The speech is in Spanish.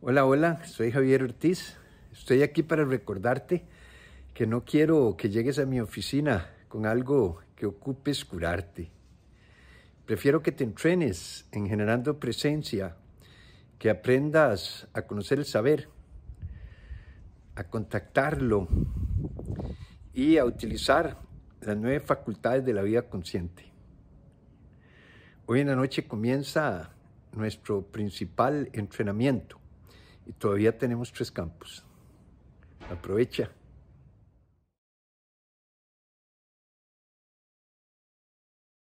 Hola, hola, soy Javier Ortiz. Estoy aquí para recordarte que no quiero que llegues a mi oficina con algo que ocupes curarte. Prefiero que te entrenes en generando presencia, que aprendas a conocer el saber, a contactarlo y a utilizar las nueve facultades de la vida consciente. Hoy en la noche comienza nuestro principal entrenamiento y todavía tenemos tres campos. Aprovecha.